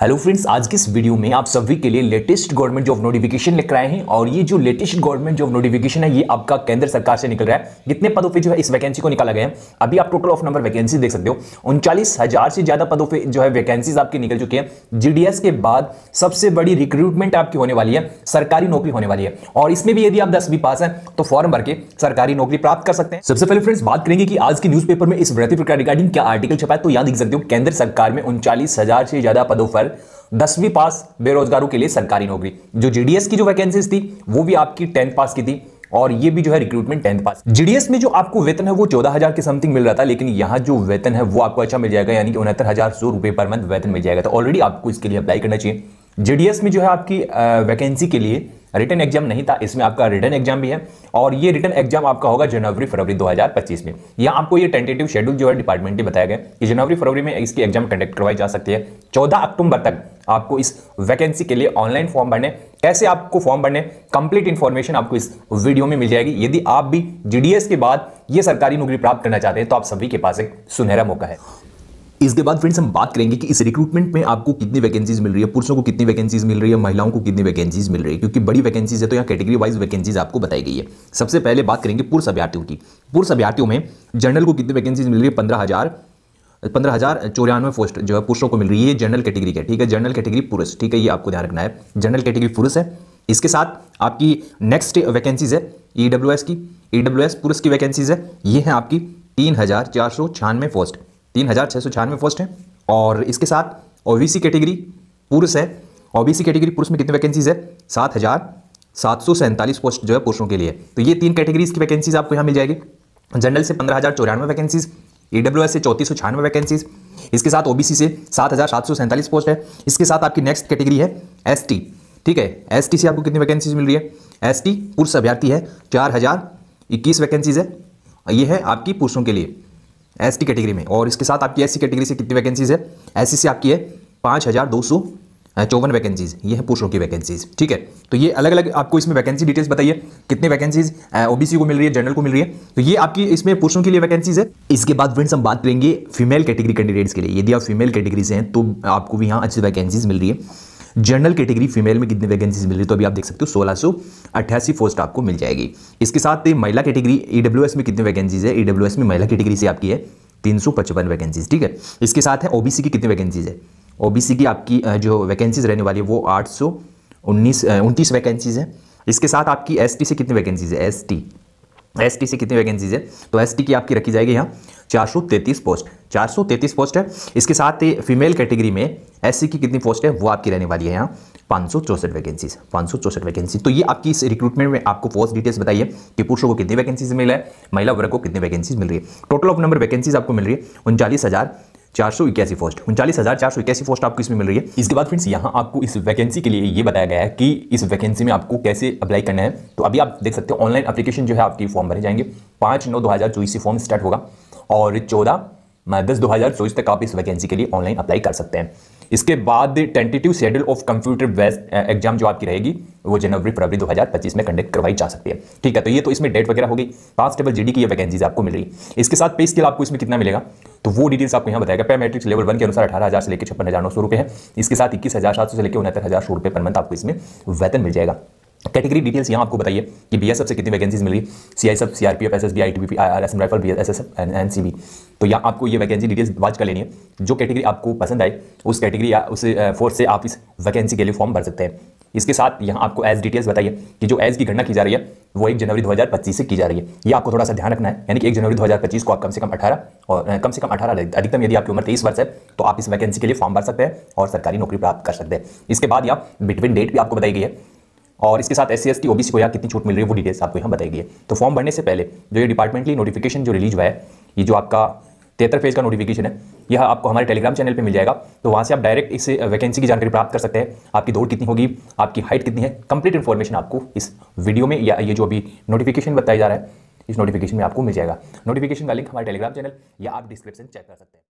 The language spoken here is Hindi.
हेलो फ्रेंड्स आज के इस वीडियो में आप सभी के लिए लेटेस्ट गवर्नमेंट जॉब नोटिफिकेशन लेकर आए हैं और ये जो लेटेस्ट गवर्नमेंट जॉब नोटिफिकेशन है ये आपका केंद्र सरकार से निकल रहा है कितने पदों पे जो है इस वैकेंसी को निकाला गया है अभी आप टोटल ऑफ नंबर वैकेंसी देख सकते हो उनचालीस हजार से ज्यादा पदों पर जो है वैकेंसीज आपकी निकल चुकी है जीडीएस के बाद सबसे बड़ी रिक्रूटमेंट आपकी होने वाली है सरकारी नौकरी होने वाली है और इसमें भी यदि आप दसवीं पास है तो फॉर्म भर के सरकारी नौकरी प्राप्त कर सकते हैं सबसे पहले फ्रेंड्स बात करेंगे कि आज के न्यूज में इस प्रकार रिगार्डिंग क्या आर्टिकल छपा है तो यहाँ देख सकते हो केंद्र सरकार में उनचालीस से ज्यादा पदों पर दसवीं पास बेरोजगारों के लिए सरकारी नौकरी जो जीडीएस की जो वैकेंसीज थी वो भी आपकी टेंथ पास की थी और ये भी जो है रिक्रूटमेंट टेंथ पास जीडीएस में जो आपको वेतन है वो चौदह हजार के समथिंग मिल रहा था लेकिन यहाँ जो वेतन है वो आपको अच्छा मिल जाएगा यानी कि उनहत्तर हजार सौ रुपए पर मंथ वेतन मिल जाएगा तो ऑलरेडी आपको इसके लिए अप्लाई करना चाहिए जीडीएस में जो है आपकी वैकेंसी के लिए रिटर्न एग्जाम नहीं था इसमें आपका रिटर्न एग्जाम भी है और ये रिटर्न एग्जाम आपका होगा जनवरी फरवरी 2025 में यहाँ आपको ये टेंटेटिव शेड्यूल जो है डिपार्टमेंट ने बताया गया कि जनवरी फरवरी में इसकी एग्जाम कंडक्ट करवाई जा सकती है 14 अक्टूबर तक आपको इस वैकेंसी के लिए ऑनलाइन फॉर्म भरने कैसे आपको फॉर्म भरने कंप्लीट इंफॉर्मेशन आपको इस वीडियो में मिल जाएगी यदि आप भी जीडीएस के बाद ये सरकारी नौकरी प्राप्त करना चाहते हैं तो आप सभी के पास एक सुनहरा मौका है इसके बाद फ्रेंड्स हम बात करेंगे कि इस रिक्रूटमेंट में आपको कितनी वैकेंसीज मिल रही है पुरुषों को कितनी वैकेंसीज मिल रही है महिलाओं को कितनी वैकेंसीज मिल रही है क्योंकि बड़ी वैकेंसीज है तो यहाँ कैटेगरी वाइज वैकेंसीज आपको बताई गई है सबसे पहले बात करेंगे पुरुष अभ्यार्थियों की पुरुष अभ्यार्थियों में जनरल को कितनी वैकेंसीज मिल रही है पंद्रह पंद्रह हज़ार चौरानवे पोस्ट जो है पुरुषों को मिल रही है ये जनरल कैटेगरी का ठीक है जनरल कैटेगरी पुरुष ठीक है ये आपको ध्यान रखना है जनरल कैटेगरी पुरुष है इसके साथ आपकी नेक्स्ट वैकेंसीज है ई e की ई e पुरुष की वैकेंसीज है ये हैं आपकी तीन हज़ार चार सौ छियानवे पोस्ट तीन हज़ार छः सौ छियानवे पोस्ट हैं और इसके साथ ओबीसी कैटेगरी पुरुष है ओबीसी कैटेगरी पुरुष में कितनी वैकेंसीज है सात हज़ार सात सौ सैंतालीस पोस्ट जो है पुरुषों के लिए तो ये तीन कैटेगरीज की वैकेंसीज आपको यहाँ मिल जाएगी जनरल से पंद्रह हज़ार चौरानवे वैकेंसीज़ ईडब्ल्यू डब्ल्यू एस से चौतीस सौ छियानवे वैकेंसीज इसके साथ ओबीसी से सात हज़ार सात सौ सैंतालीस पोस्ट है इसके साथ आपकी नेक्स्ट कैटेगरी है एस टी ठीक है एस टी से आपको कितनी वैकेंसीज मिल रही है एस टी पुरुष अभ्यर्थी है चार हज़ार इक्कीस वैकेंसीज है ये है आपकी पुरुषों के लिए एस टी कैटेगरी में और इसके साथ आपकी एस सी कैटेगरी से कितनी वैकेंसीज है एस सी से आपकी है पाँच हज़ार दो सौ चौवन वैकेंसीज ये है पुरुषों की वैकेंसीज ठीक है तो ये अलग अलग आपको इसमें वैकेंसी डिटेल्स बताइए कितनी वैकेंसीज ओबीसी को मिल रही है जनरल को मिल रही है तो ये आपकी इसमें पुरुषों के लिए वैकेंसीज है इसके बाद फ्रेंड्स हम बात करेंगे फीमेल कैटेगरी कैंडिडेट्स के लिए यदि आप फीमेल कैटेगरी से हैं तो आपको भी यहाँ अच्छी वैकेंसीज मिल रही है जनरल कैटेगरी फीमेल में कितनी वैकेंसीज मिल रही है तो अभी आप देख सकते हो सोलह सौ अट्ठासी पोस्ट आपको मिल जाएगी इसके साथ महिला कैटेगरी ई e में कितनी वैकेंसीज है ई में महिला कैटेगरी से आपकी है तीन सौ पचपन वैकेंसीज ठीक है इसके साथ है ओबीसी की कितनी वैकेंसीज है ओबीसी की आपकी जो वैकेंसीज रहने वाली है वो आठ सौ उन्नीस उनतीस वैकेंसीज है इसके साथ आपकी एसटी से कितनी वैकेंसीज है एसटी एस टी से कितनी वैकेंसीज है तो एस टी की आपकी रखी जाएगी यहाँ 433 पोस्ट 433 पोस्ट है इसके साथ ही फीमेल कैटेगरी में एस की कितनी पोस्ट है वो आपकी रहने वाली है यहाँ पाँच सौ चौसठ वैकेंसीज पाँच सौ चौसठ वैकेंसी तो ये आपकी इस रिक्रूटमेंट में आपको पोस्ट डिटेल्स बताइए कि पुरुषों को कितनी वैकेंसीज मिला है महिला वर्ग को कितनी वैकेंसीज मिल रही है टोटल ऑफ नंबर वैकेंसीज आपको मिल रही है उनचालीस हज़ार चार सौ इक्यासी पोस्ट उनचालीस हज़ार चार सौ इक्यासी पोस्ट आपको इसमें मिल रही है इसके बाद फ्रेंड्स यहाँ आपको इस वैकेंसी के लिए ये बताया गया है कि इस वैकेंसी में आपको कैसे अप्लाई करना है तो अभी आप देख सकते हो ऑनलाइन अपलीकेशन जो है आपके फॉर्म भरे जाएंगे पाँच नौ दो हज़ार चौबीस से फॉर्म स्टार्ट होगा और चौदह दस दो हज़ार चौबीस तक आप इस वैकेंसी के लिए ऑनलाइन अप्लाई कर सकते हैं इसके बाद tentative schedule of computer based exam जो आपकी रहेगी वो जनवरी फरवरी 2025 में कंडक्ट करवाई जा सकती है ठीक है तो ये तो इसमें डेट वगैरह होगी पास टेबल जीडी की ये वैकेंसीज आपको मिल रही है इसके साथ पे स्किल आपको इसमें कितना मिलेगा तो वो डिटेल्स आपको यहाँ बताएगा पे मैट्रिक्स लेवल वन के अनुसार अठारह हज़ार से लेकर छप्पन हज़ार नौ सौ रुपये है इसके साथ इक्कीस हज़ार सात सौ से लेकर उनहत्तर हज़ार सौ रुपये पर मंथ आपको इसमें वेतन मिल जाएगा कैटेगरी डिटेल्स यहाँ आपको बताइए कि बी एस एफ से कितनी वैकेंसीज मिली C I F C R P F S S B I T P R S M rifle B S S F N N C B तो यहाँ आपको ये वैकेंसी डिटेल्स वाच कर लेनी है जो कैटेगरी आपको पसंद आए उस कैटेगरी या उस फोर्स से आप इस वैकेंसी के लिए फॉर्म भर सकते हैं इसके साथ यहाँ आपको एज डिटेल्स बताइए कि जो एज की गणना की जा रही है वो एक जनवरी 2025 से की जा रही है ये आपको थोड़ा सा ध्यान रखना है यानी कि एक जनवरी 2025 को आप कम से कम 18 और कम से कम 18 अधिकतम यदि आपकी उम्र तेईस वर्ष है तो आप इस वैकेंसी के लिए फॉर्म भर सकते हैं और सरकारी नौकरी प्राप्त कर सकते हैं इसके बाद यहाँ बिटवीन डेट भी आपको बताई गई है और इसके साथ S C S T OBC को यहाँ कितनी छूट मिल रही है वो डिटेल्स आपको यहाँ बताई गई है तो फॉर्म भरने से पहले जो ये डिपार्टमेंटली नोटिफिकेशन जो रिलीज हुआ है ये जो आपका तेहत्तर फेज़ का नोटिफिकेशन है यह आपको हमारे टेलीग्राम चैनल पर मिल जाएगा तो वहाँ से आप डायरेक्ट इस वैकेंसी की जानकारी प्राप्त कर सकते हैं आपकी दौड़ कितनी होगी आपकी हाइट कितनी है कंप्लीट इन्फॉर्मेशन आपको इस वीडियो में या ये जो अभी नोटिफिकेशन बताया जा रहा है इस नोटिफिकेशन में आपको मिल जाएगा नोटिफिकेशन का लिंक हमारे टेलीग्राम चैनल या आप डिस्क्रिप्शन चेक कर सकते हैं